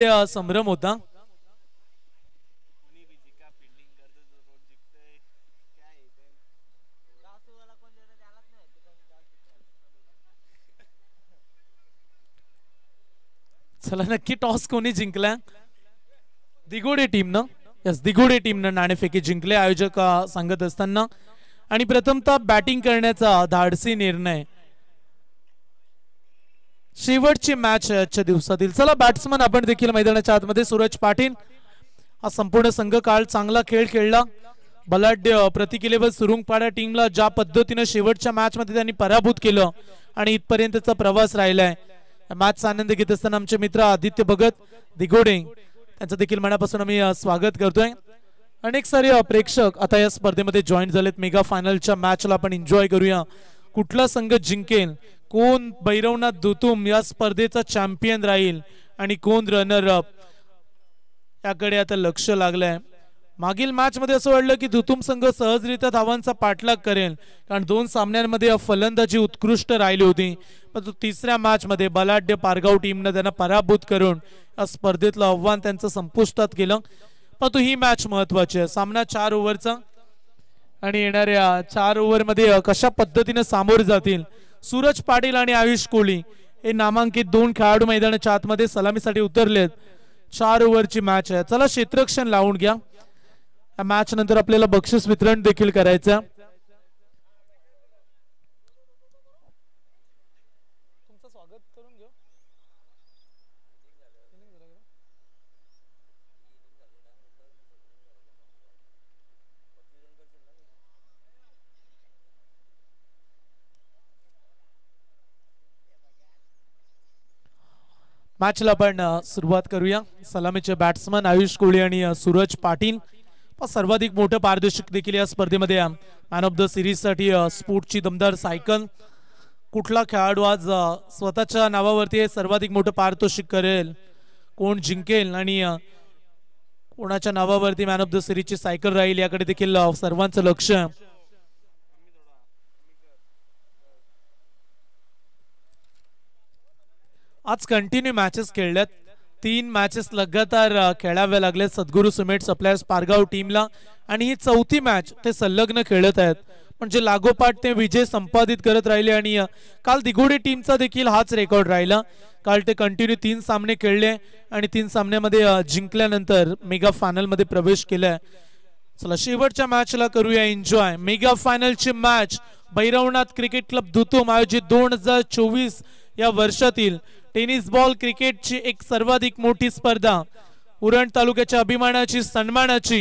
संभ्रम होता चला नक्की टॉस कोणी जिंकला दिगोडे टीमनं यस दिगोडे टीमनं नाणेफेकी जिंकले आयोजक सांगत असताना आणि प्रथमतः बॅटिंग करण्याचा धाडसी निर्णय शेवटची मॅच आजच्या दिवसातील चला बॅट्समन आपण देखील मैदानाच्या आतमध्ये सूरज पाटील हा संपूर्ण संघ काल चांगला खेळ खेळला बलाढ्य प्रतिकिलेवर सुरुंगपाडा टीमला ज्या पद्धतीनं शेवटच्या मॅचमध्ये त्यांनी पराभूत केलं आणि इथपर्यंतचा प्रवास राहिलाय चा आनंद घेत असताना आमचे मित्र आदित्य भगत दिघोडे त्यांचं देखील मनापासून आम्ही स्वागत करतोय अनेक सारे प्रेक्षक आता या स्पर्धेमध्ये जॉईन झालेत मेगा फायनलच्या ला आपण एन्जॉय करूया कुठला संघ जिंकेल कोण भैरवनाथ दुतुम या स्पर्धेचा चॅम्पियन राहील आणि कोण रनर अप याकडे आता लक्ष लागलंय मागील मॅचमध्ये असं वाटलं की धुतुम संघ सहजरित्या धावांचा पाठलाग करेल कारण दोन सामन्यांमध्ये फलंदाजी उत्कृष्ट राहिली होती पण तो तिसऱ्या मॅचमध्ये बलाढ्य पारगाव टीमनं त्यांना पराभूत करून या स्पर्धेतलं आव्हान त्यांचं संपुष्टात केलं परंतु ही मॅच महत्वाची आहे सामना चार ओव्हरचा आणि येणाऱ्या चार मध्ये कशा पद्धतीने सामोरे जातील सूरज पाटील आणि आयुष कोहली हे नामांकित दोन खेळाडू मैदानाच्या आतमध्ये सलामीसाठी उतरले चार ओव्हरची मॅच आहे चला क्षेत्रक्षण लावून घ्या मॅच नंतर आपल्याला बक्षीस वितरण देखील करायचं मॅचला आपण सुरुवात करूया सलामीचे बॅट्समन आयुष कोळी आणि सूरज पाटील सर्वाधिक मोठं पारदर्शक देखील या स्पर्धेमध्ये मॅन ऑफ द सिरीजसाठी स्पोर्टची दमदार सायकल कुठला खेळाडू आज स्वतःच्या नावावरती सर्वाधिक मोठं पारितोषिक करेल कोण जिंकेल आणि कोणाच्या नावावरती मॅन ऑफ द सिरीजची सायकल राहील याकडे देखील सर्वांचं लक्ष आज कंटिन्यू मॅचेस खेळल्यात तीन मॅचेस लगातार खेळाव्या लागले सद्गुरू सुमेट सप्लायर्स पारगाव टीमला आणि ही चौथी मॅच ते संलग्न खेळत आहेत म्हणजे लागोपाठ ते विजय संपादित करत राहिले आणि काल दिघोडी टीमचा देखील हाच रेकॉर्ड राहिला काल ते कंटिन्यू तीन सामने खेळले आणि तीन सामन्यामध्ये जिंकल्यानंतर मेगा फायनलमध्ये प्रवेश केलाय चला शेवटच्या मॅचला करूया एन्जॉय मेगा फायनलची match Bhairavnath cricket club Dhutum आयोजित दोन हजार चोवीस या वर्षातील टेनिस बॉल क्रिकेटची एक सर्वाधिक मोठी स्पर्धा उरण तालुक्याच्या अभिमानाची सन्मानाची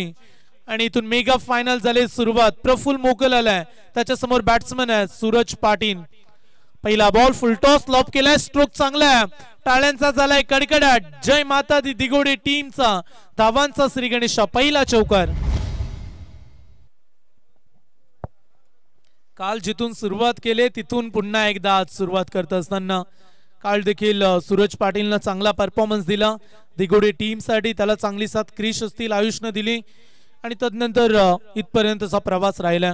आणि इथून मेगा फायनल झाले सुरुवात प्रफुल मोकल आलाय त्याच्यासमोर बॅट्समन आहे सूरज पाटील पहिला बॉल फुलटॉस लॉप केलाय स्ट्रोक चांगला आहे टाळ्यांचा झालाय कडकडाट जय माता दी दिगोडे टीमचा धावांचा श्री गणेशा पहिला चौकार काल जिथून सुरुवात केले तिथून पुन्हा एकदा आज सुरुवात करत असताना काल देखील सूरज पाटीलनं चांगला परफॉर्मन्स दिला दिगोडे टीमसाठी त्याला चांगली साथ क्रिश असतील आयुषनं दिली आणि तदनंतर इथपर्यंतचा प्रवास राहिला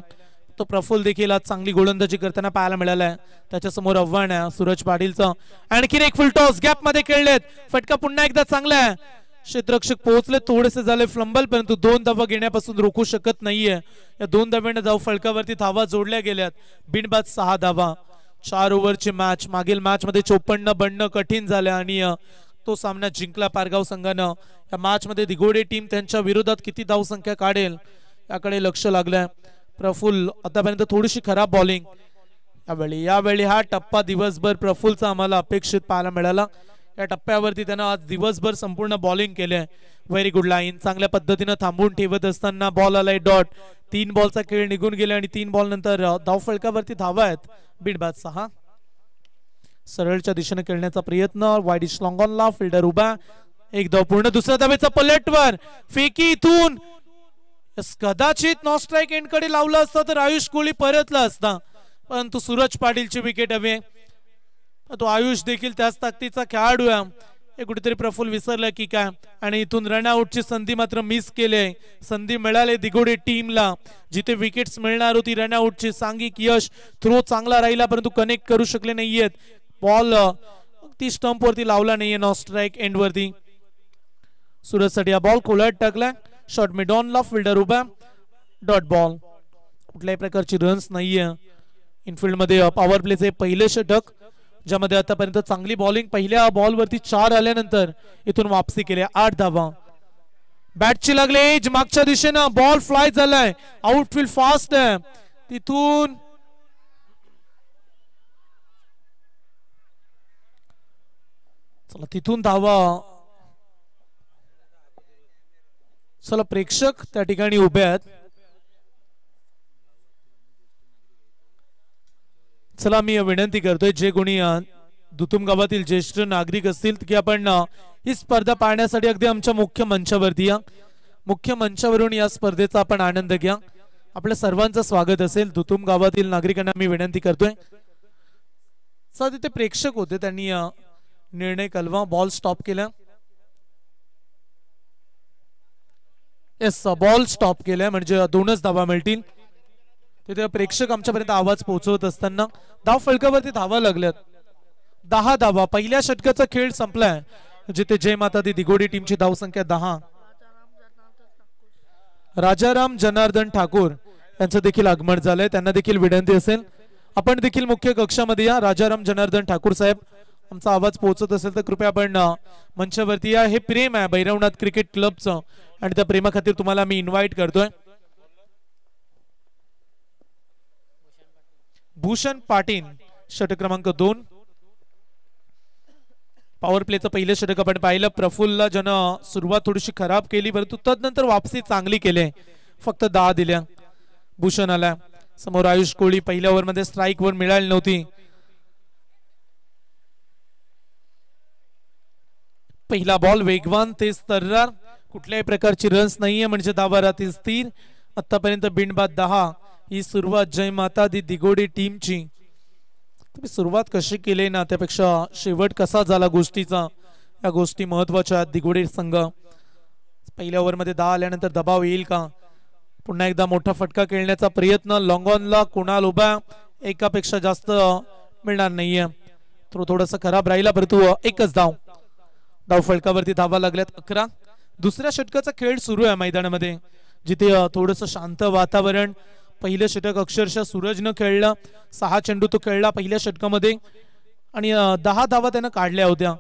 तो प्रफुल देखील आज चांगली गोलंदाजी करताना पाहायला मिळाला आहे त्याच्यासमोर आव्हान आहे सूरज पाटीलचं आणखीन एक फुलटॉस गॅप मध्ये खेळलेत फटका पुन्हा एकदा चांगला आहे क्षेत्रक्षक पोहोचले थोडेसे झाले फ्लंबल परंतु दोन धावा घेण्यापासून रोखू शकत नाहीये या दोन धाव्याने जाऊ फलकावरती धावा जोडल्या गेल्यात बिनबाद सहा धावा चार ओव्हरची मॅच मागील मॅचमध्ये चोपन्न बनणं कठीण झालं आणि तो सामना जिंकला पारगाव संघानं या मॅचमध्ये दिघोडे टीम त्यांच्या विरोधात किती धावसंख्या काढेल याकडे लक्ष लागलंय प्रफुल्ल आतापर्यंत थोडीशी खराब बॉलिंग यावेळी यावेळी हा टप्पा दिवसभर प्रफुल्लचा आम्हाला अपेक्षित पाहायला मिळाला या टप्प्यावरती त्यानं आज दिवसभर संपूर्ण बॉलिंग केले आहे व्हेरी गुड लाईन चांगल्या पद्धतीनं थांबून ठेवत असताना बॉल आलाय डॉट तीन बॉलचा खेळ निघून गेला आणि तीन बॉल नंतर धावफळकावरती धावा आहेत बिडबाद सहा सरळच्या दिशेने खेळण्याचा प्रयत्न ऑन लॉंगॉनला फिल्डर उभा एक धाव पूर्ण दुसऱ्या धावेचा पलटवर फेकी इथून कदाचित नॉन स्ट्राईक एंड कडे लावलं असतं तर आयुष कोहली परतला असता परंतु सूरज पाटीलची विकेट हवे तो आयुष देखील त्याच ताकदीचा खेळाडू आहे हे कुठेतरी प्रफुल विसरलं की काय आणि इथून रनआउटची संधी मात्र मिस केली आहे संधी मिळाली दिघोडे टीमला जिथे विकेट्स मिळणार होती रनआउटची सांगिक यश थ्रो चांगला राहिला परंतु कनेक्ट करू शकले नाहीयेत बॉल ती स्टंपवरती लावला नाहीये नॉ स्ट्राईक एंडवरती साठी हा बॉल खोलत टाकला शॉर्ट डॉन ऑनला फिल्डर उभा डॉट बॉल कुठल्याही प्रकारची रन्स नाहीये इनफिल्ड मध्ये पॉवर प्लेचे पहिले षटक ज्यामध्ये आतापर्यंत चांगली बॉलिंग पहिल्या बॉल वरती चार आल्यानंतर इथून वापसी केली आठ धावा बॅटची लागली एज मागच्या दिशेनं बॉल फ्लाय झालाय फिल फास्ट आहे तिथून चला तिथून धावा चला प्रेक्षक त्या ठिकाणी उभे आहेत चला मी विनंती करतोय जे कोणी दुतुम गावातील ज्येष्ठ नागरिक असतील की आपण ही स्पर्धा पाहण्यासाठी अगदी आमच्या मुख्य मंचावरती या मुख्य मंचावरून या स्पर्धेचा आपण आनंद घ्या आपल्या सर्वांचं स्वागत असेल दुतुम गावातील नागरिकांना मी विनंती करतोय सर तिथे प्रेक्षक होते त्यांनी निर्णय कलवा बॉल स्टॉप केला येस बॉल स्टॉप केलाय म्हणजे दोनच धावा मिळतील तिथे प्रेक्षक आमच्यापर्यंत आवाज पोहोचवत असताना धाव फलकावरती धावा लागल्यात दहा धावा पहिल्या षटकाचा खेळ संपलाय जिथे जय माता दी दिगोडी टीमची धावसंख्या दहा राजाराम जनार्दन ठाकूर यांचं देखील आगमन झालंय त्यांना देखील विनंती असेल आपण देखील मुख्य कक्षामध्ये या राजाराम जनार्दन ठाकूर साहेब आमचा आवाज पोहोचत असेल तर कृपया आपण मंचावरती या हे प्रेम आहे भैरवनाथ क्रिकेट क्लबचं आणि त्या प्रेमाखातीर तुम्हाला मी इन्व्हाइट करतोय भूषण पाटील षटक क्रमांक दोन पॉवर प्लेचं पहिले षटक आपण पाहिलं प्रफुल्ल जन सुरुवात थोडीशी खराब केली परंतु तदनंतर वापसी चांगली केली फक्त दहा दिल्या भूषण आला समोर आयुष कोळी पहिल्या मध्ये स्ट्राईक वर मिळाली नव्हती पहिला बॉल वेगवान तेज तर्रार कुठल्याही प्रकारची रन्स नाहीये म्हणजे दाबारातील स्थिर आतापर्यंत बिंडबाद दहा ही सुरुवात जय माता दी दिगोडी टीमची तुम्ही सुरुवात कशी केली ना त्यापेक्षा शेवट कसा झाला गोष्टीचा या गोष्टी महत्वाच्या आहेत दिगोडी संघ पहिल्या ओव्हरमध्ये दहा आल्यानंतर दबाव येईल का पुन्हा एकदा मोठा फटका खेळण्याचा प्रयत्न लॉंगॉनला कुणाल उभ्या एकापेक्षा जास्त मिळणार नाहीये तो थोडस खराब राहिला परंतु एकच धाव धाव फटकावरती धावा लागल्यात अकरा दुसऱ्या षटकाचा खेळ सुरू आहे मैदानामध्ये जिथे थोडस शांत वातावरण पहिलं षटक अक्षरशः सूरजनं खेळलं सहा चेंडू तो खेळला पहिल्या षटकामध्ये आणि दहा धावा त्यानं काढल्या होत्या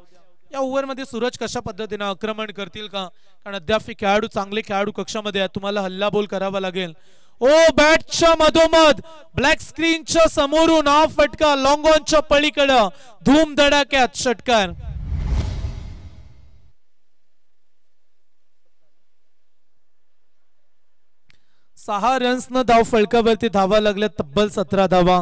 या ओव्हरमध्ये सूरज कशा पद्धतीनं आक्रमण करतील का कारण अद्याप खेळाडू चांगले खेळाडू कक्षामध्ये आहे तुम्हाला हल्लाबोल करावा लागेल ओ बॅटच्या मधोमध ब्लॅक स्क्रीनच्या समोरून हा फटका लॉंगॉनच्या पलीकडं धूम धडाक्यात षटकार सहा रन्सनं धाव फलकावरती धावा लागल्या तब्बल सतरा धावा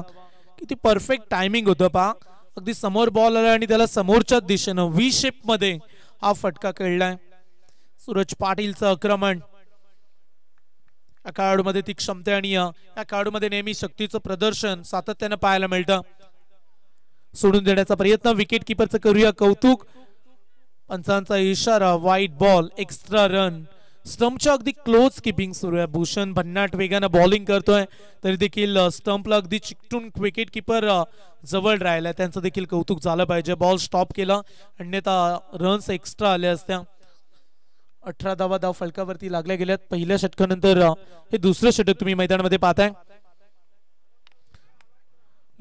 किती परफेक्ट टायमिंग होतं पहा अगदी समोर बॉल आला आणि त्याला समोरच्या दिशेनं व्ही मध्ये हा फटका खेळलाय सूरज पाटीलचं आक्रमण या खेळाडूमध्ये ती क्षमता आणि या खेळाडूमध्ये नेहमी शक्तीचं प्रदर्शन सातत्यानं पाहायला मिळतं सोडून देण्याचा प्रयत्न विकेट किपरचं करूया कौतुक पंचांचा इशारा वाईट बॉल एक्स्ट्रा रन स्टंपच्या अगदी क्लोज किपिंग सुरू आहे भूषण भन्नाट वेगानं बॉलिंग करतोय तरी देखील स्टंपला अगदी चिकटून विकेट जवळ राहिला त्यांचं देखील कौतुक झालं पाहिजे बॉल स्टॉप केला अन्यथा रन्स एक्स्ट्रा आल्या असत्या अठरा धावा धाव फलकावरती लागल्या गेल्यात पहिल्या षटकानंतर हे दुसरं षटक तुम्ही मैदानामध्ये पाहताय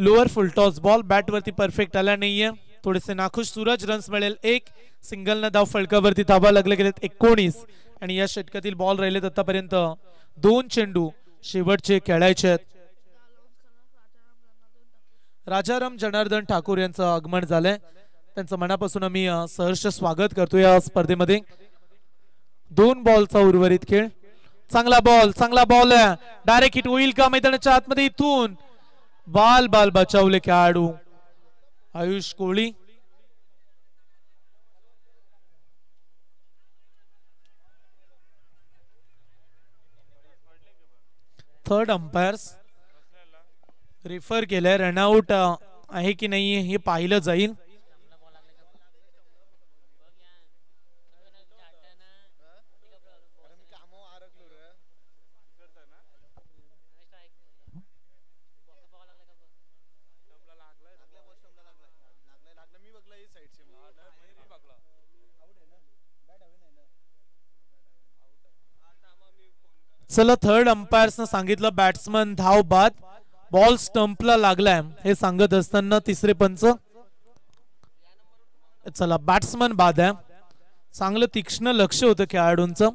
लोअर फुलटॉस बॉल बॅटवरती परफेक्ट आला नाहीये थोडेसे नाखुश सूरज रन्स मिळेल एक सिंगल ना धाव फलकावरती धावा लागले गेलेत एकोणीस आणि या षटकातील बॉल राहिलेत आतापर्यंत दोन चेंडू शेवटचे खेळायचे आहेत राजाराम जनार्दन ठाकूर यांचं आगमन झालंय त्यांचं मनापासून आम्ही सहर्ष स्वागत करतो या स्पर्धेमध्ये दोन बॉलचा उर्वरित खेळ चांगला बॉल चांगला बॉल आहे डायरेक्ट हिट होईल का मैदानाच्या आतमध्ये इथून बाल बाल बचावले खेळाडू Ayush Koli third umpires refer केलंय रनआउट आहे की नाही हे पाहिलं जाईल चला थर्ड अंपायर्सनं सांगितलं बॅट्समन धाव बाद बॉल स्टंपला लागलाय हे सांगत असताना तिसरे पंच चला बॅट्समन बाद आहे चांगलं तीक्ष्ण लक्ष होतं खेळाडूंचं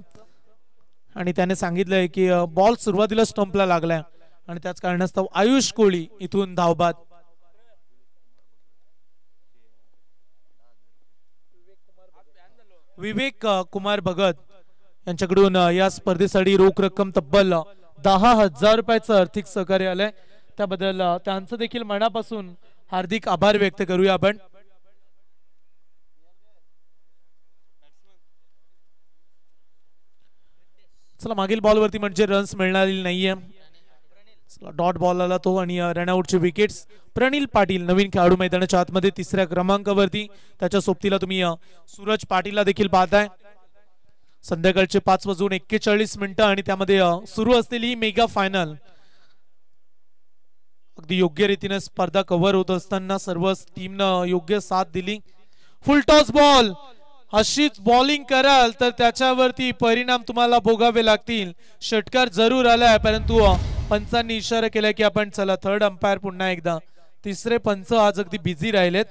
आणि त्याने सांगितलंय की बॉल सुरुवातीला स्टंपला लागलाय आणि त्याच कारणास्तव आयुष कोळी इथून धावबाद विवेक कुमार भगत यांच्याकडून या स्पर्धेसाठी रोख रक्कम तब्बल दहा हजार रुपयाचं आर्थिक सहकार्य आलंय त्याबद्दल त्यांचं देखील मनापासून हार्दिक आभार व्यक्त करूया आपण चला मागील बॉलवरती म्हणजे रन्स मिळणार नाहीये डॉट बॉल आला तो आणि रनआउटचे विकेट्स प्रणिल पाटील नवीन खेळाडू मैदानाच्या आतमध्ये तिसऱ्या क्रमांकावरती त्याच्या सोबतीला तुम्ही सूरज पाटीलला देखील पाहताय संध्याकाळचे पाच वाजून एक्केचाळीस मिनिटं आणि त्यामध्ये सुरू असलेली ही मेगा फायनल अगदी योग्य रीतीने स्पर्धा कव्हर होत असताना सर्व न योग्य साथ दिली फुल टॉस बॉल अशीच बॉलिंग कराल तर त्याच्यावरती परिणाम तुम्हाला भोगावे लागतील षटकार जरूर आलाय परंतु पंचांनी इशारा केला की आपण चला थर्ड अंपायर पुन्हा एकदा तिसरे पंच आज अगदी बिझी राहिलेत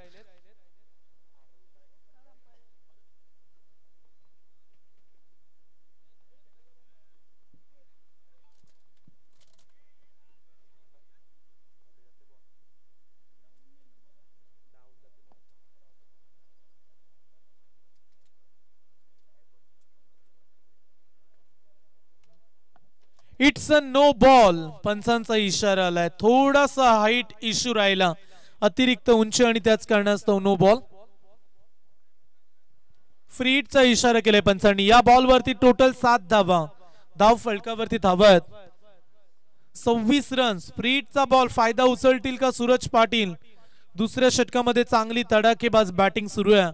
इट्स अ नो बॉल पंचांचा इशारा आलाय थोडासा हाईट इश्यू राहिला अतिरिक्त उंची आणि त्याच कारणास्तव नो बॉल फ्रीडचा इशारा केलाय पंचांनी या बॉलवरती टोटल सात धावा धाव फलकावरती धावत सव्वीस रन्स फ्रीडचा बॉल फायदा उचलतील का सूरज पाटील दुसऱ्या षटकामध्ये चांगली तडाखेबाज बॅटिंग सुरू आहे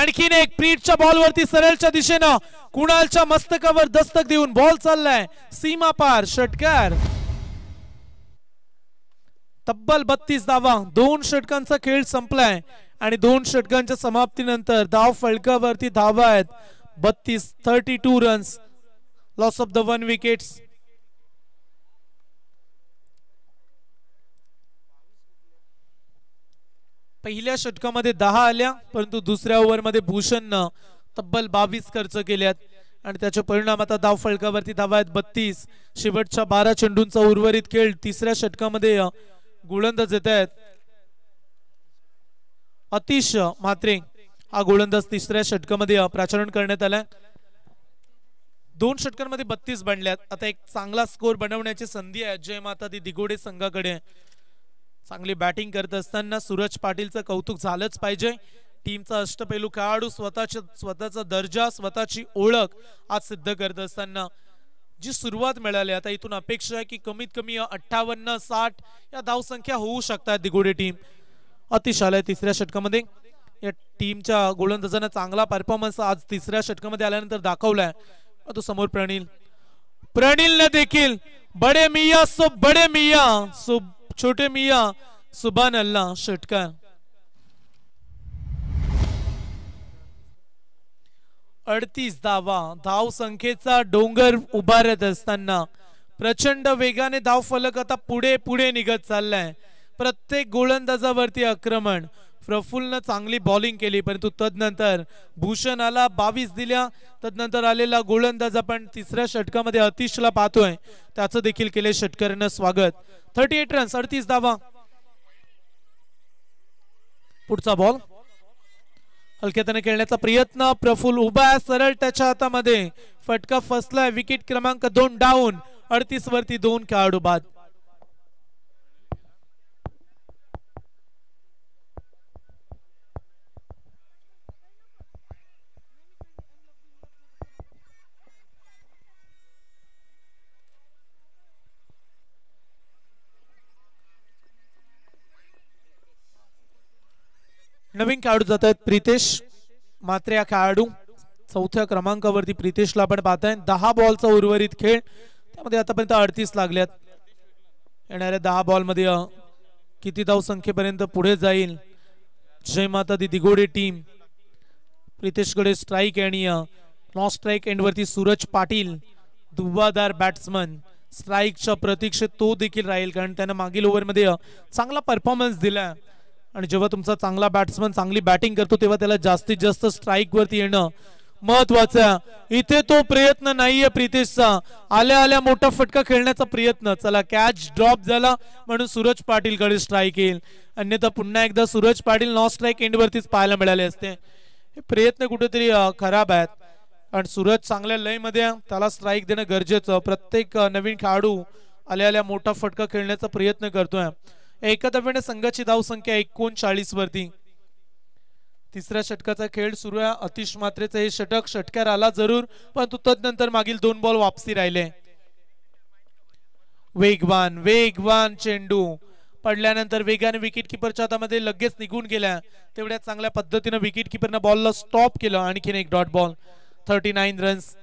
आणखीन एक प्रीटच्या बॉलवरती सरळच्या दिशेनं कुणालच्या मस्तकावर दस्तक देऊन बॉल चाललाय सीमा पार षटकार तब्बल बत्तीस धावा दोन षटकांचा खेळ संपलाय आणि दोन षटकांच्या समाप्तीनंतर धाव फलकावरती धावा आहेत बत्तीस thirty two runs loss of the one wickets पहिल्या षटकामध्ये दहा आल्या परंतु दुसऱ्या ओव्हरमध्ये भूषणनं तब्बल बावीस खर्च केल्यात आणि त्याचे परिणाम आता धाव फलकावरती धावा आहेत बत्तीस शेवटच्या बारा चेंडूंचा उर्वरित खेळ तिसऱ्या षटकामध्ये गोलंदाज येत आहेत अतिश मात्रे हा गोलंदाज तिसऱ्या षटकामध्ये प्राचारण करण्यात आलाय दोन षटकांमध्ये बत्तीस बनल्यात आता एक चांगला स्कोर बनवण्याची संधी आहे जय माता ती दिगोडे संघाकडे चांगली बॅटिंग करत असताना सूरज पाटीलचं कौतुक झालंच पाहिजे टीमचा अष्टपैलू खेळाडू स्वतःच्या स्वतःचा दर्जा स्वतःची ओळख आज सिद्ध करत असताना जी सुरुवात मिळाली आता इथून अपेक्षा आहे की कमीत कमी अठ्ठावन्न साठ या धावसंख्या होऊ शकतात दिगोडे टीम अतिशाला तिसऱ्या षटकामध्ये या टीमच्या गोलंदाजाने चांगला परफॉर्मन्स आज तिसऱ्या षटकामध्ये आल्यानंतर दाखवलाय तो समोर प्रणील प्रणीलने देखील बडे मिया सो बडे मिया सो छोटे मिया सुबान अल्लाह शटकर अडतीस धावा धाव संख्येचा डोंगर उभारत असताना प्रचंड वेगाने धाव फलक आता पुढे पुढे निघत चाललाय प्रत्येक गोलंदाजावरती आक्रमण प्रफुल्लनं चांगली बॉलिंग केली परंतु तदनंतर भूषण आला बावीस दिल्या तदनंतर आलेला गोलंदाज आपण तिसऱ्या षटकामध्ये अतिशला पाहतोय त्याचं देखील केले षटकरीनं स्वागत थर्टी एट रन्स अडतीस धावा पुढचा बॉल हलक्यात्याने खेळण्याचा प्रयत्न प्रफुल उभा आहे सरळ त्याच्या हातामध्ये फटका फसलाय विकेट क्रमांक दोन डाऊन अडतीस वरती दोन खेळाडू बाद नवीन खेळाडू जात आहेत प्रितेश मात्र या खेळाडू चौथ्या क्रमांकावरती प्रितेशला आपण पाहताय दहा बॉलचा उर्वरित खेळ त्यामध्ये आतापर्यंत अडतीस लागल्यात येणाऱ्या दहा बॉलमध्ये किती धाव संख्येपर्यंत पुढे जाईल जय माता दी टीम प्रितेशकडे स्ट्राईक आणि नॉन स्ट्राईक एंडवरती सूरज पाटील दुबादार बॅट्समन स्ट्राईकच्या प्रतीक्षेत तो देखील राहील कारण त्यानं मागील ओव्हरमध्ये चांगला परफॉर्मन्स दिला आणि जेव्हा तुमचा चांगला बॅट्समन चांगली बॅटिंग करतो तेव्हा त्याला जास्तीत जास्त स्ट्राईक वरती येणं महत्वाचं आहे इथे तो प्रयत्न नाहीये प्रितेशचा आल्या आल्या मोठा फटका खेळण्याचा प्रयत्न चला कॅच ड्रॉप झाला म्हणून सूरज पाटील कडे स्ट्राईक येईल अन्यथा पुन्हा एकदा सूरज पाटील नॉन स्ट्राईक वरतीच पाहायला मिळाले असते हे प्रयत्न कुठेतरी खराब आहेत कारण सूरज चांगल्या लयमध्ये त्याला स्ट्राईक देणं गरजेचं प्रत्येक नवीन खेळाडू आल्या आल्या मोठा फटका खेळण्याचा प्रयत्न करतोय एकदव्याने संघाची धावसंख्या एकोणचाळीस वरती तिसऱ्या षटकाचा खेळ सुरू आहे अतिश मात्रेचा हे षटक षटक्यार आला जरूर परंतु मागील दोन बॉल वापसी राहिले वेगवान वेगवान चेंडू पडल्यानंतर वेगाने विकेट किपरच्या हातामध्ये लगेच निघून गेल्या तेवढ्या चांगल्या पद्धतीनं विकेट किपरनं बॉलला स्टॉप केलं आणखीन एक dot ball thirty nine runs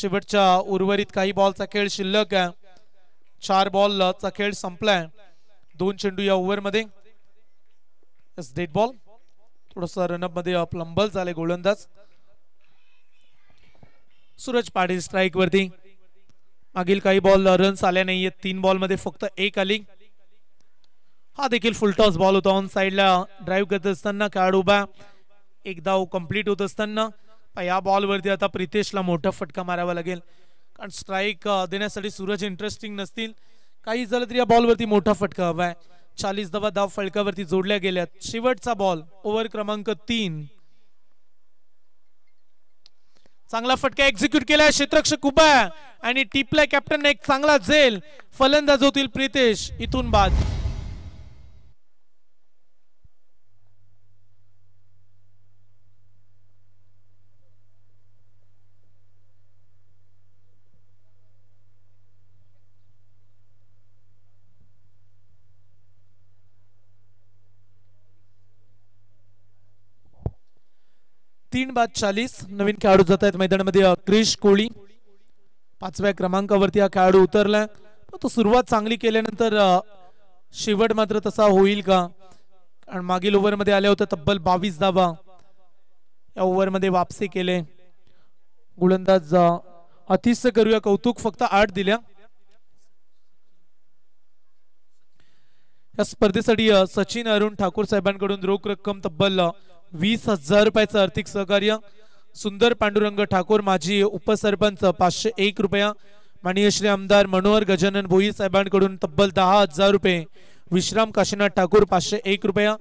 शेवटच्या उर्वरित काही बॉलचा खेळ शिल्लक आहे चार बॉलचा खेळ संपलाय दोन चेंडू या ओव्हरमध्ये डेट बॉल थोडासा रनअप मध्ये प्लंबल झाले गोलंदाज सूरज पाटील स्ट्राईक वरती मागील काही बॉल रन्स आल्या नाहीये तीन बॉल मध्ये फक्त एक आली हा देखील फुलटॉस बॉल होता ऑन साईडला ड्राईव्ह करत असताना खेळाडू उभा एकदा धाव कम्प्लीट होत असताना या बॉल वरती आता प्रितेशला मोठा फटका मारावा लागेल कारण स्ट्राईक देण्यासाठी सूरज इंटरेस्टिंग नसतील काही झालं तरी या बॉलवरती मोठा फटका हवाय चाळीस धावा धाव फलकावरती जोडल्या गेल्यात शेवटचा बॉल ओव्हर क्रमांक तीन चांगला फटका एक्झिक्यूट केला क्षेत्रक्षक उभा आणि टिपला कॅप्टन एक चांगला झेल फलंदाज होतील प्रितेश इथून बाद तीन बाद चालीस नवीन खेळाडू जात आहेत मैदानामध्ये क्रिश कोळी पाचव्या क्रमांकावरती हा खेळाडू उतरलाय तो सुरुवात चांगली केल्यानंतर शेवट मात्र तसा होईल का कारण मागील मध्ये आल्या होत्या तब्बल बावीस धावा या ओव्हरमध्ये वापसी केले गोलंदाज अतिश करूया कौतुक फक्त आठ दिल्या या स्पर्धेसाठी सचिन अरुण ठाकूर साहेबांकडून रोख रक्कम तब्बल वीस हजार रुपयाचं आर्थिक सहकार्य सुंदर पांडुरंग ठाकूर माजी उपसरपंच पाचशे एक रुपया माननीय श्री आमदार मनोहर गजानन भोई साहेबांकडून तब्बल दहा हजार रुपये विश्राम काशीनाथ ठाकूर पाचशे एक रुपया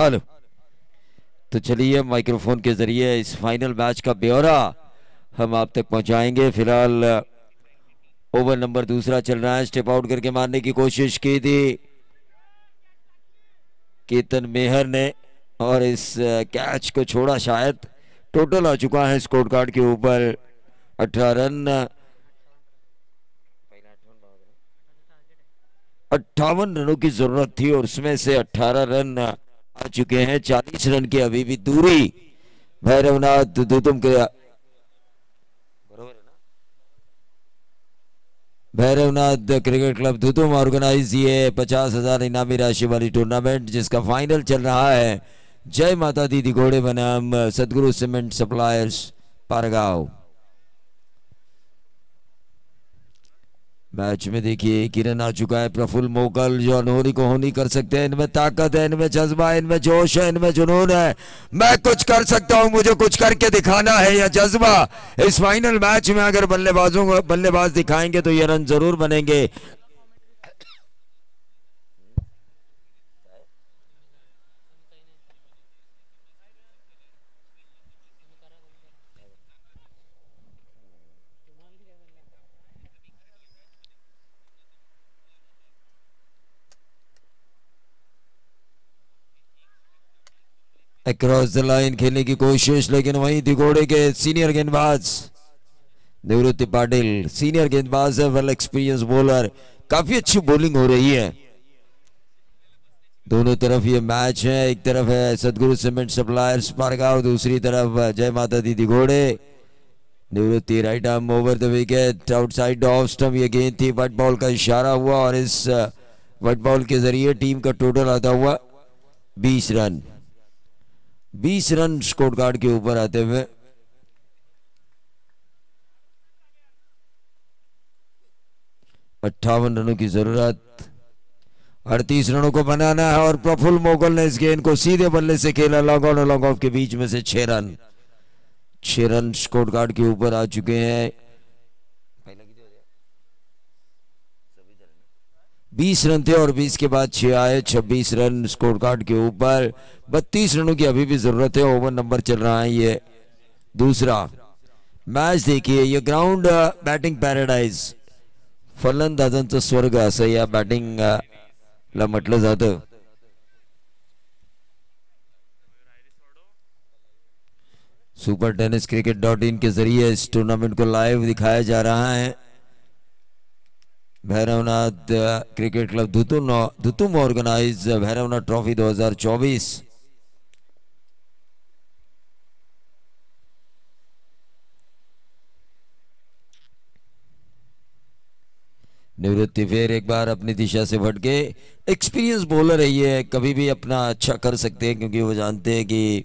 हेलो तो चलिए माइक्रोफोन के ज़रिए इस फाइनल मैच का ब्यौरा हम आप तक पहुंचाएंगे फिलहाल ओवर नंबर दूसरा चल रहा है स्टेप आउट करके मारने की कोशिश की थी केतन मेहर ने और इस कैच को छोड़ा शायद टोटल आ चुका है स्कोर कार्ड के ऊपर अठारह रन अट्ठावन रनों की जरूरत थी और उसमें से अट्ठारह रन आ चुके हैं चालीस रन की अभी भी दूरी भैरवनाथ दुदुम के Bhairavnath cricket club Dhutum organise ये पचास हजार इनामी राशि वाली टूर्नामेंट जिसका फाइनल चल रहा है जय माता दीदी घोड़े बनाम सदगुरु सीमेंट सप्लायर्स पारगांव मैच में देखिए किरण आ चुका है प्रफुल मोकल जो अनहोनी को होनी कर सकते हैं इनमें ताकत है इनमें जज्बा है इनमें जोश है इनमें जुनून है मैं कुछ कर सकता हूं मुझे कुछ करके दिखाना है या जज्बा इस फाइनल मैच में अगर बल्लेबाजों को बल्लेबाज दिखाएंगे तो ये रन जरूर बनेंगे अक्रॉस द लाइन खेलने की कोशिश लेकिन वहीं घोड़े के सीनियर गेंदबाज निवृत्ति पाटिल सीनियर गेंदबाज है वेल एक्सपीरियंस बॉलर काफी अच्छी बॉलिंग हो रही है दोनों तरफ ये मैच है एक तरफ है सदगुरु सीमेंट सप्लायर्स पारगा और दूसरी तरफ जय Mata Di Ghode Nivrutti right arm over the wicket outside off stump ये गेंद थी वट बॉल का इशारा हुआ और इस वट बॉल के जरिए टीम का टोटल आता हुआ बीस रन बीस रन स्कोर कार्ड के ऊपर आते हुए अट्ठावन रनों की जरूरत अड़तीस रनों को बनाना है और प्रफुल्ल मोगल ने इस गेंद को सीधे बल्ले से खेला लॉन्ग ऑन और लॉन्ग ऑफ के बीच में से छह रन छह रन स्कोर कार्ड के ऊपर आ चुके हैं बीस रन थे और बीस के बाद छह आए छब्बीस रन स्कोर कार्ड के ऊपर बत्तीस रनों की अभी भी ज़रूरत है ओवर नंबर चल रहा है ये दूसरा मैच देखिए ये ग्राउंड बैटिंग पैराडाइज फलंदाजांचं तो स्वर्ग असं या बॅटिंगला म्हटलं super tennis cricket dot in के जरिए इस टूर्नामेंट को लाइव दिखाया जा रहा है Bhairavnath cricket club Dhutum organise Bhairavnath trophy 2024 Nivrutti फिर एक बार अपनी दिशा से भटके एक्सपीरियंस रही है ये कभी भी अपना अच्छा कर सकते हैं क्योंकि वो जानते हैं कि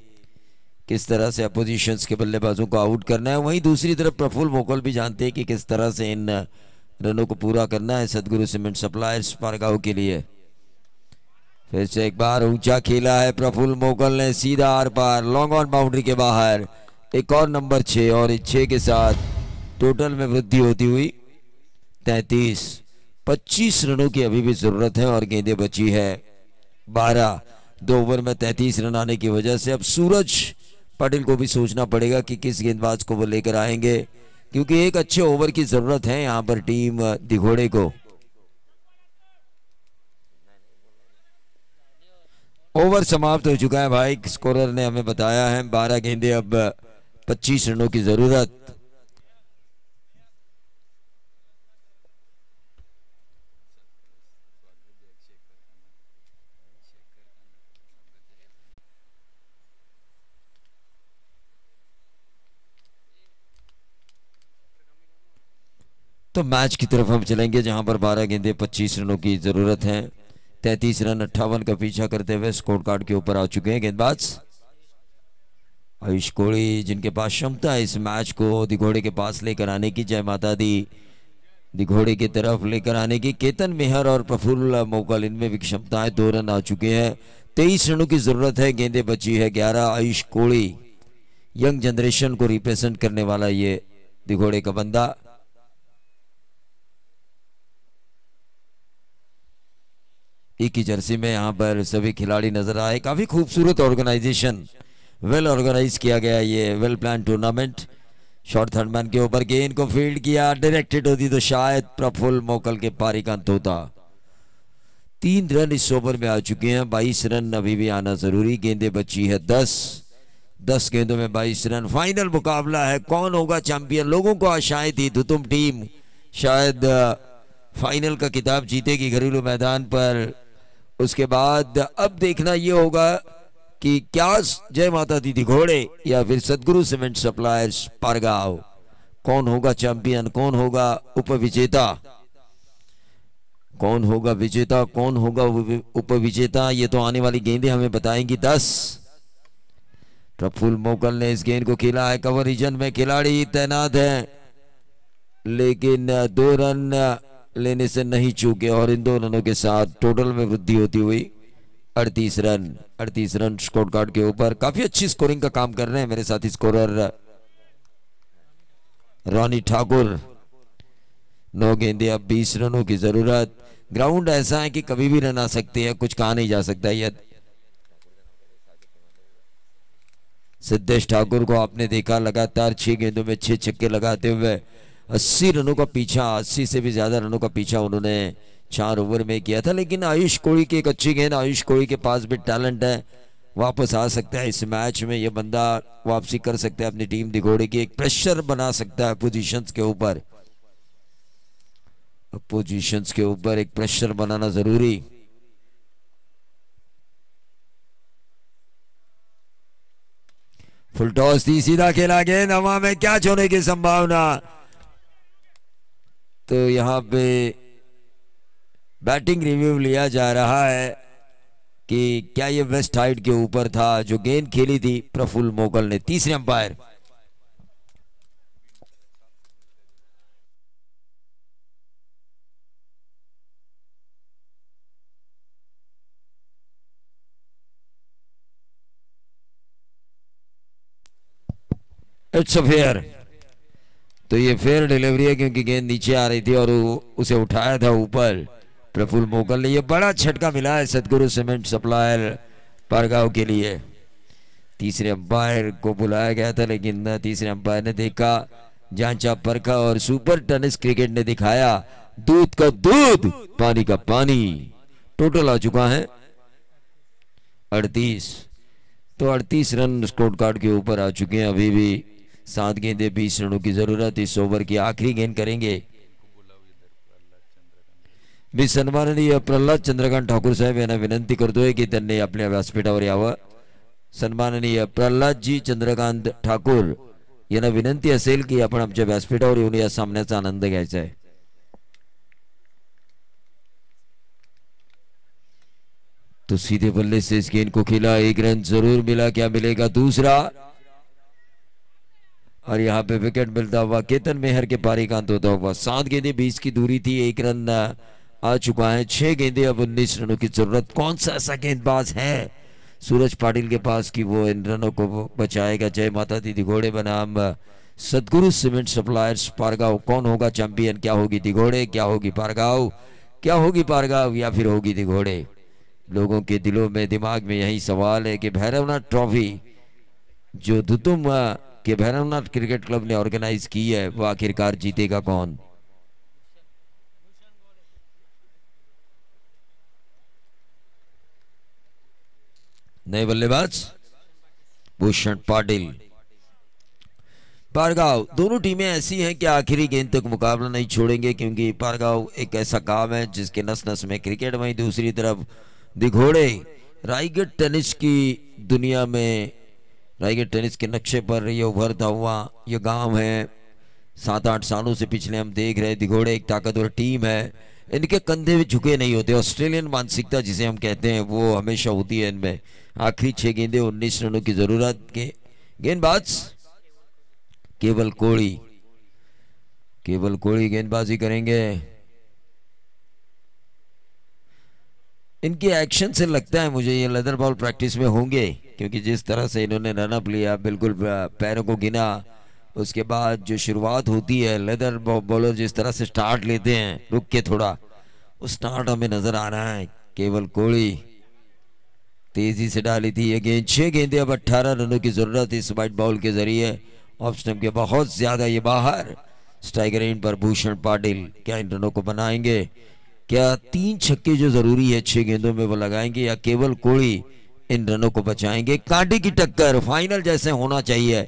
किस तरह से अपोजिशंस के बल्लेबाजों को आउट करना है वहीं दूसरी तरफ प्रफुल मोकल भी जानते हैं कि किस तरह से इन रनों को पूरा करना है सदगुरु सीमेंट सप्लायर्स पारगांव के लिए फिर से एक बार ऊंचा खेला है प्रफुल मोगल ने सीधा आर पार लॉन्ग ऑन बाउंड्री के बाहर एक और नंबर छ और छः के साथ टोटल में वृद्धि होती हुई तैतीस पच्चीस रनों की अभी भी जरूरत है और गेंदे बची है बारह दो ओवर में तैतीस रन आने की वजह से अब सूरज पाटिल को भी सोचना पड़ेगा कि किस गेंदबाज को वो लेकर आएंगे क्योंकि एक अच्छे ओवर की जरूरत है यहां पर टीम दिघोड़े को ओवर समाप्त हो चुका है भाई स्कोरर ने हमें बताया है बारह गेंदे अब पच्चीस रनों की जरूरत तो मैच की तरफ हम चलेंगे जहां पर 12 गेंदे 25 रनों की ज़रूरत है 33 रन अट्ठावन का पीछा करते हुए स्कोर कार्ड के ऊपर आ चुके हैं गेंदबाज आयुष कोहली जिनके पास क्षमता है इस मैच को दिघोड़े के पास लेकर आने की जय माता दी दिघोड़े की तरफ लेकर आने की केतन मेहर और प्रफुल्ल मोकल इनमें भी क्षमता है दो रन आ चुके हैं तेईस रनों की ज़रूरत है गेंदे बची है ग्यारह आयुष कोहली यंग जनरेशन को रिप्रेजेंट करने वाला ये दिघोड़े का बंदा एक ही जर्सी में यहाँ पर सभी खिलाड़ी नजर आए काफ़ी खूबसूरत ऑर्गेनाइजेशन वेल ऑर्गेनाइज किया गया ये well plan tournament short third man के ऊपर गेंद को फील्ड किया डायरेक्टेड होती तो शायद प्रफुल मोकल के पारी का अंत होता तीन रन इस ओवर में आ चुके हैं बाईस रन अभी भी आना जरूरी गेंदे बची है दस दस गेंदों में बाईस रन फाइनल मुकाबला है कौन होगा चैंपियन लोगों को आशाएं थी धुतुम टीम शायद फाइनल का किताब जीतेगी घरेलू मैदान पर उसके बाद अब देखना ये होगा कि क्या जय माता दीदी घोड़े या फिर सदगुरु सीमेंट सप्लायर्स पारगाव कौन होगा चैंपियन कौन होगा उप विजेता कौन होगा विजेता कौन होगा उप विजेता ये तो आने वाली गेंदें हमें बताएंगी दस प्रफुल मोकल ने इस गेंद को खेला है कवर रीजन में खिलाड़ी तैनात है लेकिन दो रन लेने से नहीं चूके और इन दो रनों के साथ टोटल में वृद्धि होती हुई अड़तीस रन अड़तीस रन स्कोर कार्ड के ऊपर काफी अच्छी स्कोरिंग का काम कर रहे हैं मेरे साथी स्कोरर रोनी ठाकुर नौ गेंदे अब बीस रनों की जरूरत ग्राउंड ऐसा है कि कभी भी रन आ सकती है कुछ कहा नहीं जा सकता यद सिद्धेश ठाकुर को आपने देखा लगातार छह गेंदों में छह छक्के लगाते हुए अस्सी रनों का पीछा अस्सी से भी ज़्यादा रनों का पीछा उन्होंने चार ओवर में किया था लेकिन आयुष कोहली की एक अच्छी गेंद आयुष कोहली के पास भी टैलेंट है वापस आ सकता है इस मैच में यह बंदा वापसी कर सकता है अपनी टीम दिघोड़े की एक प्रेशर बना सकता है पोजीशंस के ऊपर पोजीशंस के ऊपर एक प्रेशर बनाना जरूरी फुल टॉस थी सीधा खेला गेंद हवा में क्या होने की संभावना तो यहाँ पे बैटिंग रिव्यू लिया जा रहा है कि क्या ये वेस्ट हाइट के ऊपर था जो गेंद खेली थी प्रफुल्ल मोगल ने तीसरे अंपायर इट्स अ फेयर तो ये फिर डिलीवरी है क्योंकि गेंद नीचे आ रही थी और उसे उठाया था ऊपर प्रफुल मोकल ने ये बड़ा छटका मिला है सदगुरु सीमेंट सप्लायर पारगांव के लिए तीसरे अंपायर को बुलाया गया था लेकिन तीसरे अंपायर ने देखा जांचा परखा और सुपर टेनिस क्रिकेट ने दिखाया दूध का दूध पानी का पानी टोटल आ चुका है अड़तीस तो अड़तीस रन स्कोर कार्ड के ऊपर आ चुके हैं अभी भी सात गेंदे बीस रनों की जरूरत इस ओवर की आखिरी गेंद करेंगे मी सन्माननीय प्रहलाद चंद्रकांत ठाकुर साहब यहां विनंती करतोय कि त्यांनी आपल्या व्यासपीठावर यावं सन्माननीय जी चंद्रकांत ठाकुर यहां विनंती असेल की आपण आमच्या व्यासपीठावर येऊन या सामन्याचा आनंद घाय तो सीधे बल्ले से इस गेंद को खेला एक रन जरूर मिला क्या मिलेगा दूसरा और यहाँ पे विकेट मिलता हुआ केतन मेहर के पारी कांत होता हुआ सात गेंदे बीस की दूरी थी एक रन आ चुका है छह गेंदे अब उन्नीस रनों की जरूरत कौन सा ऐसा गेंदबाज है सूरज पाटिल के पास कि वो इन रनों को बचाएगा जय माता दी दिघोड़े बनाम सदगुरु सीमेंट सप्लायर्स पारगाव कौन होगा चैंपियन क्या होगी दिघोड़े क्या होगी पारगाव क्या होगी पारगाव या फिर होगी दिघोड़े लोगों के दिलों में दिमाग में यही सवाल है कि भैरवनाथ ट्रॉफी जो धुतुम कि भैरवनाथ क्रिकेट क्लब ने ऑर्गेनाइज की है वो आखिरकार जीतेगा कौन नए बल्लेबाज भूषण पाटिल पारगाव दोनों टीमें ऐसी हैं कि आखिरी गेंद तक मुकाबला नहीं छोड़ेंगे क्योंकि पारगाव एक ऐसा काम है जिसके नस नस में क्रिकेट वहीं दूसरी तरफ दिघोड़े रायगढ़ टेनिस की दुनिया में रायगढ़ टेनिस के नक्शे पर ये उभरता हुआ ये गांव है सात आठ सालों से पिछले हम देख रहे दिघोड़े एक ताकतवर टीम है इनके कंधे भी झुके नहीं होते ऑस्ट्रेलियन मानसिकता जिसे हम कहते हैं वो हमेशा होती है इनमें आखिरी छह गेंदे उन्नीस रनों की जरूरत के गेंदबाज केवल कोड़ी केवल कोड़ी गेंदबाजी करेंगे इनके एक्शन से लगता है मुझे ये लेदर बॉल प्रैक्टिस में होंगे क्योंकि जिस तरह से इन्होंने रनअप लिया बिल्कुल पैरों को गिना उसके बाद जो शुरुआत होती है लेदर बॉलर जिस तरह से स्टार्ट लेते हैं रुक के थोड़ा उस स्टार्ट हमें नज़र आ रहा है केवल कोहली तेज़ी से डाली थी ये गेंद छः अब अट्ठारह रनों की ज़रूरत इस वाइट बॉल के ज़रिए ऑप्शन के बहुत ज़्यादा ये बाहर स्ट्राइकर एंड पर भूषण पाटिल क्या इन रनों को बनाएंगे क्या तीन छक्के जो ज़रूरी है छह गेंदों में वो लगाएंगे या केवल कोहली इन रनों को बचाएंगे कांटे की टक्कर फाइनल जैसे होना चाहिए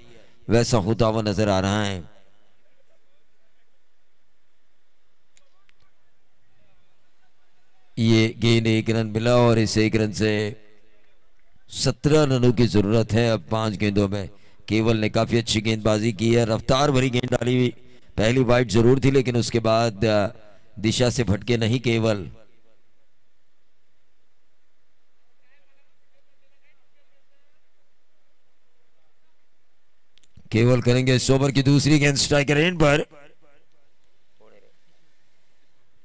वैसा होता हुआ नजर आ रहा है ये गेंद एक रन मिला और इस एक रन से सत्रह रनों की जरूरत है अब पांच गेंदों में केवल ने काफी अच्छी गेंदबाजी की है रफ्तार भरी गेंद डाली हुई पहली वाइट जरूर थी लेकिन उसके बाद दिशा से भटके नहीं केवल केवल करेंगे सोबर की दूसरी गेंद स्ट्राइकर इन पर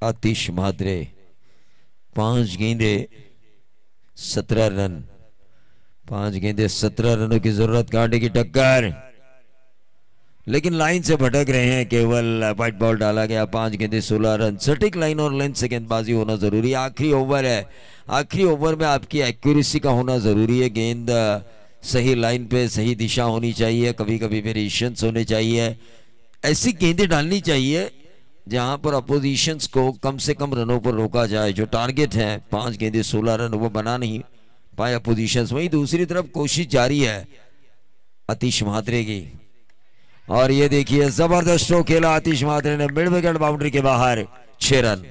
आतिश मादरे पांच गेंदे सत्रह रन पांच गेंदे सत्रह रनों की जरूरत कांटे की टक्कर लेकिन लाइन से भटक रहे हैं केवल व्हाइट बॉल डाला गया पांच गेंदे सोलह रन सटीक लाइन और लेंथ से गेंदबाजी होना जरूरी आखिरी ओवर है आखिरी ओवर में आपकी एक्यूरेसी का होना जरूरी है गेंद सही लाइन पे सही दिशा होनी चाहिए कभी कभी इशंस होने चाहिए ऐसी गेंदें डालनी चाहिए जहां पर अपोजिशंस को कम से कम रनों पर रोका जाए जो टारगेट है पांच गेंदे सोलह रन वो बना नहीं पाए अपोजिशंस वही दूसरी तरफ कोशिश जारी है अतिश महात्रे की और ये देखिए जबरदस्त शो खेला आतिश महात्रे ने मिड विकेट बाउंड्री के बाहर छह रन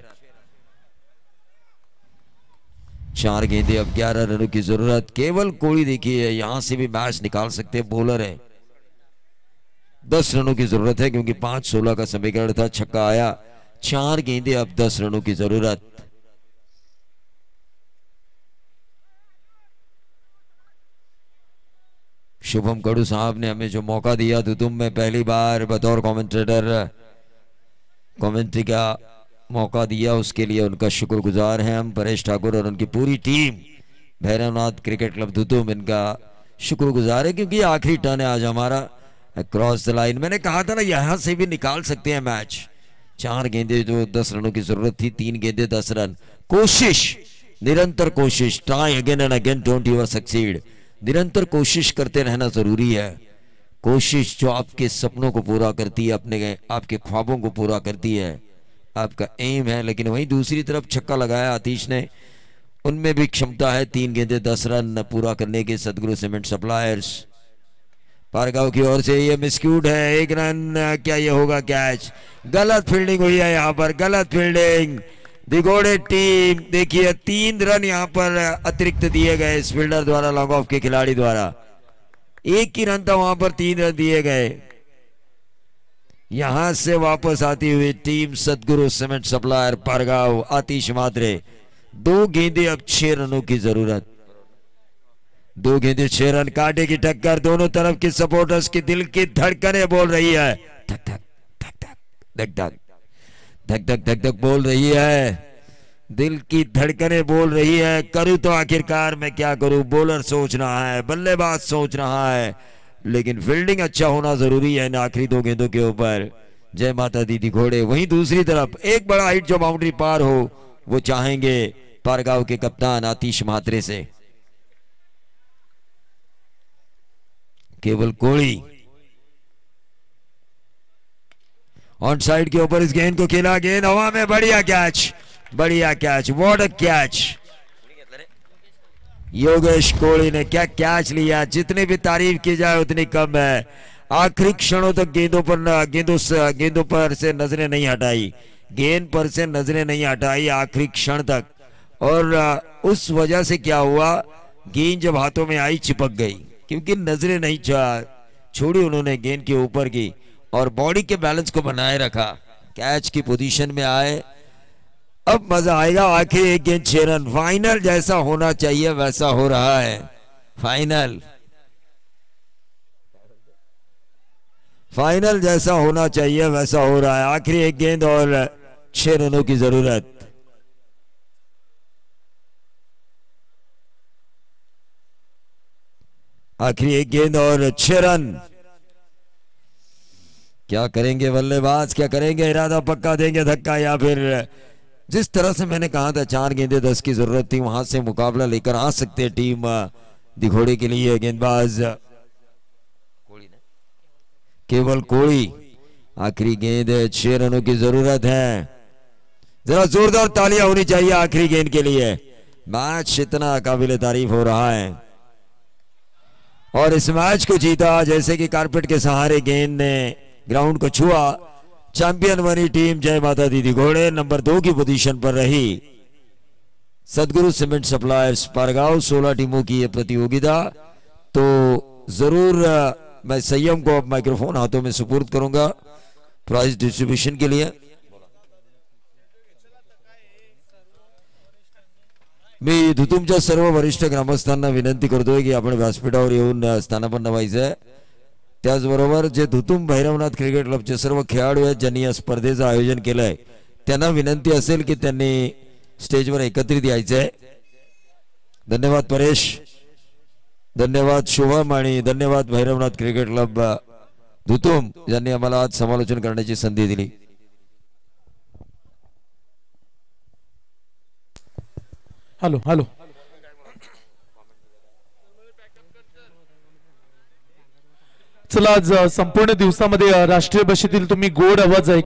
चार गेंदे अब ग्यारह रनों की जरूरत केवल कोहली देखिए यहां से भी मैच निकाल सकते हैं बॉलर है दस रनों की जरूरत है क्योंकि पांच सोलह का समीकरण था छक्का आया चार गेंदे अब दस रनों की जरूरत शुभम कड़ू साहब ने हमें जो मौका दिया तो तुम मैं पहली बार बतौर कमेंटेटर कमेंट्री का मौका दिया उसके लिए उनका शुक्रगुजार हैं हम परेश ठाकुर और उनकी पूरी team Bhairavnath cricket club Dhutum इनका शुक्रगुजार है क्योंकि आखिरी टर्न है आज हमारा क्रॉस द लाइन मैंने कहा था ना यहाँ से भी निकाल सकते हैं मैच चार गेंदे जो तो दस रनों की जरूरत थी तीन गेंदे दस रन कोशिश निरंतर कोशिश try again and again don't your succeed निरंतर कोशिश करते रहना जरूरी है कोशिश जो आपके सपनों को पूरा करती है अपने आपके ख्वाबों को पूरा करती है आपका एम है लेकिन वहीं दूसरी तरफ छक्का लगाया आतीश ने उनमें भी क्षमता है तीन गेंदे दस रन पूरा करने के सदगुरु सीमेंट सप्लायर्स पारगाव की ओर से ये मिसक्यूट है एक रन क्या ये होगा कैच गलत फील्डिंग हुई है यहाँ पर गलत फील्डिंग दिगोड़े टीम देखिए तीन रन यहाँ पर अतिरिक्त दिए गए इस फील्डर द्वारा लॉन्ग ऑफ के खिलाड़ी द्वारा एक ही रन था वहां पर तीन रन दिए गए यहां से वापस आती हुई team Sadguru cement supplier Pargaon Atish Madre दो गेंदे अब छह रनों की जरूरत दो गेंदे छह रन काटे की टक्कर दोनों तरफ के सपोर्टर्स की दिल की धड़कने बोल रही है धक धक धक धक धक धक धक धक धक धक बोल रही है दिल की धड़कने बोल रही है करूं तो आखिरकार मैं क्या करूं बॉलर सोच रहा है बल्लेबाज सोच रहा है लेकिन फील्डिंग अच्छा होना जरूरी है इन आखिरी दो गेंदों के ऊपर जय माता दीदी घोड़े वहीं दूसरी तरफ एक बड़ा हाइट जो बाउंड्री पार हो वो चाहेंगे पारगाव के कप्तान आतिश मात्रे से केवल कोड़ी ऑन साइड के ऊपर इस गेंद को खेला गेंद हवा में बढ़िया कैच बढ़िया catch what a catch Yogesh Kohli ने क्या कैच लिया जितनी भी तारीफ की जाए उतनी कम है आखिरी क्षणों तक गेंदों पर गेंदों से गेंदों पर से नजरें नहीं हटाई गेंद पर से नजरें नहीं हटाई आखिरी क्षण तक और उस वजह से क्या हुआ गेंद जब हाथों में आई चिपक गई क्योंकि नजरें नहीं छोड़ी उन्होंने गेंद के ऊपर की और बॉडी के बैलेंस को बनाए रखा कैच की पोजीशन में आए अब मजा आएगा आखिर एक गेंद छह रन फाइनल जैसा होना चाहिए वैसा हो रहा है फाइनल फाइनल जैसा होना चाहिए वैसा हो रहा है आखिरी एक गेंद और छह रनों की जरूरत आखिरी एक गेंद और छह रन क्या करेंगे बल्लेबाज क्या करेंगे इरादा पक्का देंगे धक्का या फिर जिस तरह से मैंने कहा था चार गेंदे दस की जरूरत थी वहां से मुकाबला लेकर आ सकते टीम दिघोड़े के लिए गेंदबाज केवल कोड़ी आखिरी गेंद छह रनों की जरूरत है जरा जोरदार तालियां होनी चाहिए आखिरी गेंद के लिए मैच इतना काबिल तारीफ हो रहा है और इस मैच को जीता जैसे कि कारपेट के सहारे गेंद ने ग्राउंड को छुआ चैंपियन बनी टीम जय माता दीदी घोड़े नंबर दो की पोजीशन पर रही सदगुरु सीमेंट सप्लायर्स पारगांव सोलह टीमों की यह प्रतियोगिता तो जरूर मैं संयम को अब माइक्रोफोन हाथों में सुपुर्द करूंगा प्राइज डिस्ट्रीब्यूशन के लिए मैं तुमच्या सर्व वरिष्ठ ग्रामस्थान विनंती करते की व्यासपीठा व्यासपीठावर स्थान स्थानापन्न व्हायचं आहे त्याचबरोबर जे धुतुम भैरवनाथ क्रिकेट क्लबचे सर्व खेळाडू आहेत ज्यांनी या स्पर्धेचं आयोजन केलं आहे त्यांना विनंती असेल की त्यांनी स्टेजवर एकत्रित यायचं आहे धन्यवाद परेश धन्यवाद शुभम आणि धन्यवाद भैरवनाथ क्रिकेट क्लब धुतुम यांनी आम्हाला आज समालोचन करण्याची संधी दिली हॅलो हॅलो चला संपूर्ण दिवसामध्ये राष्ट्रीय भाषेतील तुम्ही गोड आवाज ऐक